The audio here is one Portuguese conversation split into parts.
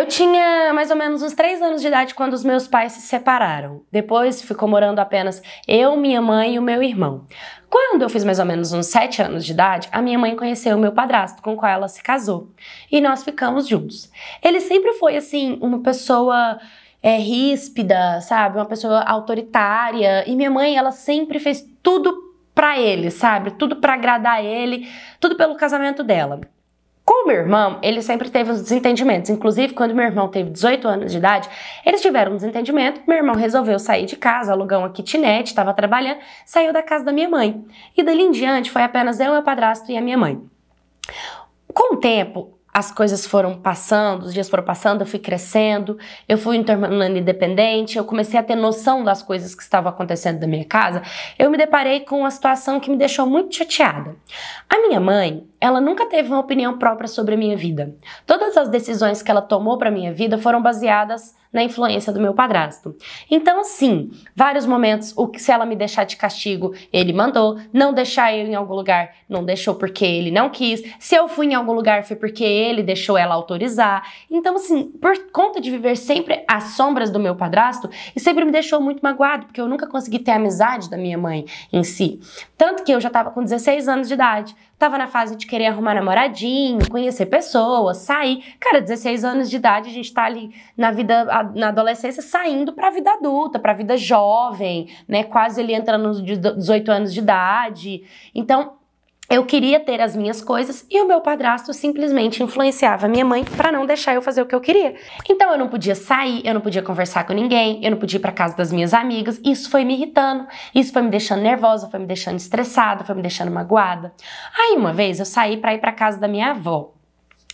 Eu tinha mais ou menos uns três anos de idade quando os meus pais se separaram. Depois ficou morando apenas eu, minha mãe e o meu irmão. Quando eu fiz mais ou menos uns sete anos de idade, a minha mãe conheceu o meu padrasto, com o qual ela se casou. E nós ficamos juntos. Ele sempre foi, assim, uma pessoa é, ríspida, sabe? Uma pessoa autoritária. E minha mãe, ela sempre fez tudo para ele, sabe? Tudo para agradar ele, tudo pelo casamento dela. Com o meu irmão, ele sempre teve uns desentendimentos. Inclusive, quando meu irmão teve 18 anos de idade, eles tiveram um desentendimento. Meu irmão resolveu sair de casa, alugar uma kitnet, estava trabalhando, saiu da casa da minha mãe. E dali em diante foi apenas eu, meu padrasto e a minha mãe. Com o tempo, as coisas foram passando, os dias foram passando, eu fui crescendo, eu fui me tornando independente, eu comecei a ter noção das coisas que estavam acontecendo na minha casa, eu me deparei com uma situação que me deixou muito chateada. A minha mãe, ela nunca teve uma opinião própria sobre a minha vida. Todas as decisões que ela tomou para minha vida foram baseadas na influência do meu padrasto. Então, sim, vários momentos, o que se ela me deixar de castigo, ele mandou, não deixar eu em algum lugar, não deixou porque ele não quis. Se eu fui em algum lugar, foi porque ele deixou ela autorizar. Então, assim, por conta de viver sempre às sombras do meu padrasto, e sempre me deixou muito magoado, porque eu nunca consegui ter a amizade da minha mãe em si. Tanto que eu já estava com 16 anos de idade, Tava na fase de querer arrumar namoradinho, conhecer pessoas, sair. Cara, 16 anos de idade, a gente tá ali na vida, na adolescência, saindo pra vida adulta, pra vida jovem, né? Quase ele entra nos 18 anos de idade. Então, eu queria ter as minhas coisas e o meu padrasto simplesmente influenciava minha mãe para não deixar eu fazer o que eu queria. Então eu não podia sair, eu não podia conversar com ninguém, eu não podia ir para casa das minhas amigas. Isso foi me irritando, isso foi me deixando nervosa, foi me deixando estressada, foi me deixando magoada. Aí uma vez eu saí para ir para casa da minha avó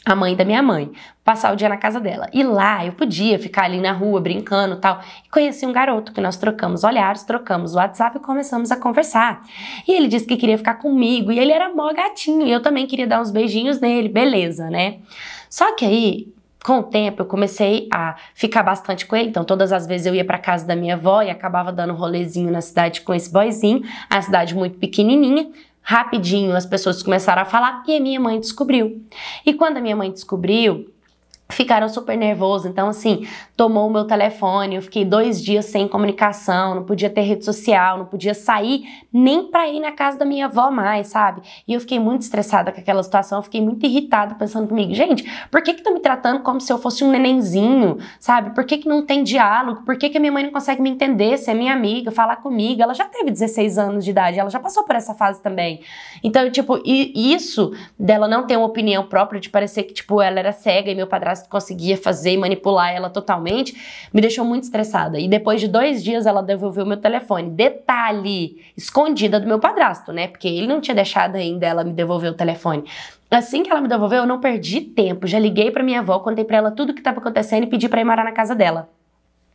a mãe da minha mãe, passar o dia na casa dela. E lá eu podia ficar ali na rua brincando tal. E conheci um garoto que nós trocamos olhares, trocamos o WhatsApp e começamos a conversar. E ele disse que queria ficar comigo e ele era mó gatinho e eu também queria dar uns beijinhos nele, beleza, né? Só que aí com o tempo eu comecei a ficar bastante com ele, então todas as vezes eu ia para casa da minha avó e acabava dando um rolezinho na cidade com esse boyzinho, a cidade muito pequenininha, Rapidinho as pessoas começaram a falar e a minha mãe descobriu. E quando a minha mãe descobriu, ficaram super nervosos. Então, assim, tomou o meu telefone, eu fiquei dois dias sem comunicação, não podia ter rede social, não podia sair nem pra ir na casa da minha avó mais, sabe? E eu fiquei muito estressada com aquela situação, eu fiquei muito irritada pensando comigo, gente, por que que estão me tratando como se eu fosse um nenenzinho, sabe? Por que que não tem diálogo? Por que que a minha mãe não consegue me entender, ser é minha amiga, falar comigo? Ela já teve 16 anos de idade, ela já passou por essa fase também. Então, tipo, e isso dela não ter uma opinião própria, de parecer que, tipo, ela era cega e meu padrasto conseguia fazer e manipular ela totalmente, me deixou muito estressada. E depois de dois dias ela devolveu meu telefone. Detalhe, escondida do meu padrasto, né? Porque ele não tinha deixado ainda ela me devolver o telefone. Assim que ela me devolveu, eu não perdi tempo. Já liguei para minha avó, contei para ela tudo o que estava acontecendo e pedi para ir morar na casa dela.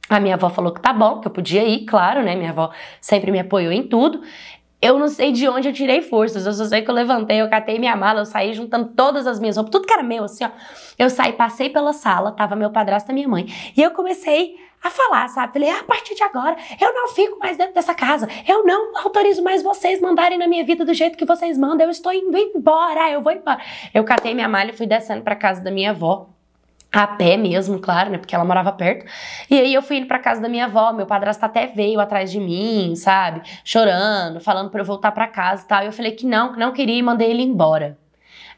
A minha avó falou que tá bom, que eu podia ir, claro, né? Minha avó sempre me apoiou em tudo. Eu não sei de onde eu tirei forças. Eu só sei que eu levantei, eu catei minha mala, eu saí juntando todas as minhas roupas, tudo que era meu, assim, ó. Eu saí, passei pela sala, tava meu padrasto e minha mãe. E eu comecei a falar, sabe? Falei, ah, a partir de agora, eu não fico mais dentro dessa casa. Eu não autorizo mais vocês mandarem na minha vida do jeito que vocês mandam. Eu estou indo embora, eu vou embora. Eu catei minha mala e fui descendo pra casa da minha avó a pé mesmo, claro, né? Porque ela morava perto. E aí eu fui indo pra casa da minha avó, meu padrasto até veio atrás de mim, sabe? Chorando, falando para eu voltar para casa e tal. E eu falei que não, que não queria e mandei ele embora.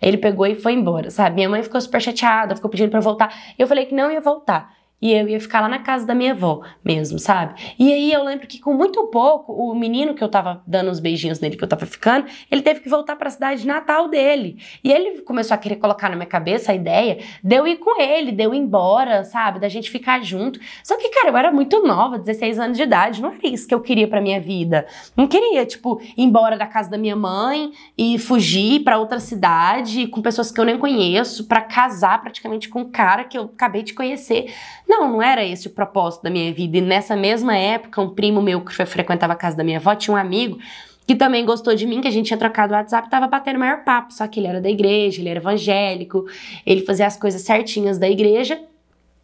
Ele pegou e foi embora, sabe? Minha mãe ficou super chateada, ficou pedindo para eu voltar. E eu falei que não ia voltar e eu ia ficar lá na casa da minha avó mesmo, sabe? E aí eu lembro que com muito pouco, o menino que eu tava dando uns beijinhos nele, que eu tava ficando, ele teve que voltar para a cidade natal dele. E ele começou a querer colocar na minha cabeça a ideia de eu ir com ele, de eu ir embora, sabe? Da gente ficar junto. Só que, cara, eu era muito nova, 16 anos de idade, não era isso que eu queria pra minha vida. Não queria, tipo, ir embora da casa da minha mãe e fugir para outra cidade com pessoas que eu nem conheço, para casar praticamente com um cara que eu acabei de conhecer. Não não, não era esse o propósito da minha vida. E nessa mesma época, um primo meu que frequentava a casa da minha avó tinha um amigo que também gostou de mim, que a gente tinha trocado o WhatsApp, tava batendo maior papo, só que ele era da igreja, ele era evangélico, ele fazia as coisas certinhas da igreja,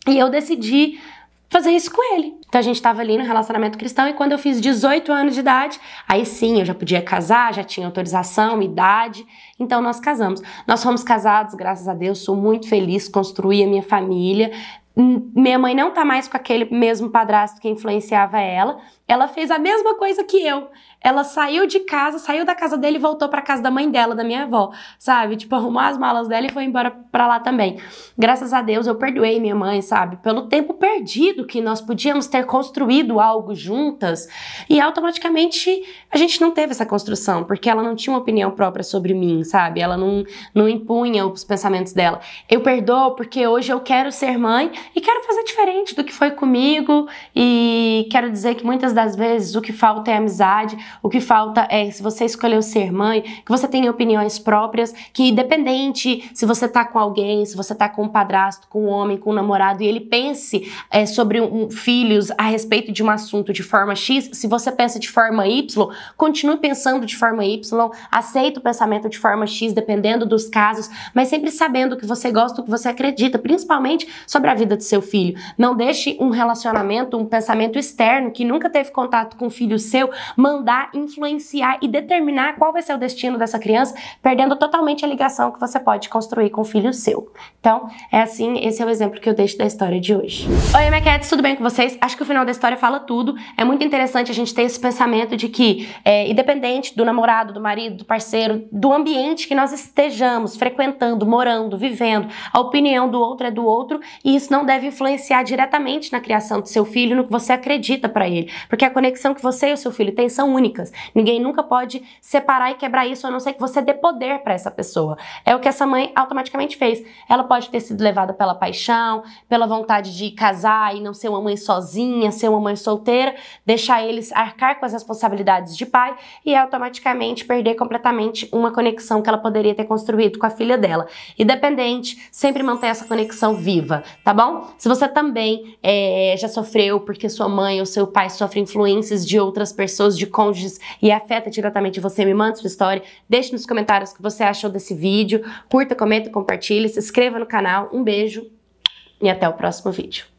e eu decidi fazer isso com ele. Então a gente tava ali no relacionamento cristão e quando eu fiz 18 anos de idade, aí sim, eu já podia casar, já tinha autorização, idade, então nós casamos. Nós fomos casados, graças a Deus, sou muito feliz, construí a minha família, minha mãe não tá mais com aquele mesmo padrasto que influenciava ela, ela fez a mesma coisa que eu. Ela saiu de casa, saiu da casa dele e voltou para casa da mãe dela, da minha avó, sabe? Tipo, arrumou as malas dela e foi embora para lá também. Graças a Deus eu perdoei minha mãe, sabe? Pelo tempo perdido que nós podíamos ter construído algo juntas e automaticamente a gente não teve essa construção, porque ela não tinha uma opinião própria sobre mim, sabe? Ela não, não impunha os pensamentos dela. Eu perdoo porque hoje eu quero ser mãe e quero fazer diferente do que foi comigo e quero dizer que muitas das vezes o que falta é amizade, o que falta é, se você escolheu ser mãe, que você tenha opiniões próprias, que independente se você tá com alguém, se você tá com um padrasto, com um homem, com um namorado, e ele pense é, sobre um, filhos a respeito de um assunto de forma X, se você pensa de forma Y, continue pensando de forma Y, aceita o pensamento de forma X, dependendo dos casos, mas sempre sabendo que você gosta, o que você acredita, principalmente sobre a vida do seu filho. Não deixe um relacionamento, um pensamento externo que nunca teve teve contato com o filho seu, mandar, influenciar e determinar qual vai ser o destino dessa criança, perdendo totalmente a ligação que você pode construir com o filho seu. Então, é assim, esse é o exemplo que eu deixo da história de hoje. Oi, minha tudo bem com vocês? Acho que o final da história fala tudo. É muito interessante a gente ter esse pensamento de que, é, independente do namorado, do marido, do parceiro, do ambiente que nós estejamos frequentando, morando, vivendo, a opinião do outro é do outro e isso não deve influenciar diretamente na criação do seu filho, no que você acredita para ele. Porque porque a conexão que você e o seu filho têm são únicas. Ninguém nunca pode separar e quebrar isso, a não ser que você dê poder para essa pessoa. É o que essa mãe automaticamente fez. Ela pode ter sido levada pela paixão, pela vontade de casar e não ser uma mãe sozinha, ser uma mãe solteira, deixar eles arcar com as responsabilidades de pai e automaticamente perder completamente uma conexão que ela poderia ter construído com a filha dela. Independente, sempre mantém essa conexão viva, tá bom? Se você também é, já sofreu porque sua mãe ou seu pai sofre influências de outras pessoas, de cônjuges e afeta diretamente você, me manda sua história. Deixe nos comentários o que você achou desse vídeo. Curta, comenta, compartilhe, se inscreva no canal. Um beijo e até o próximo vídeo.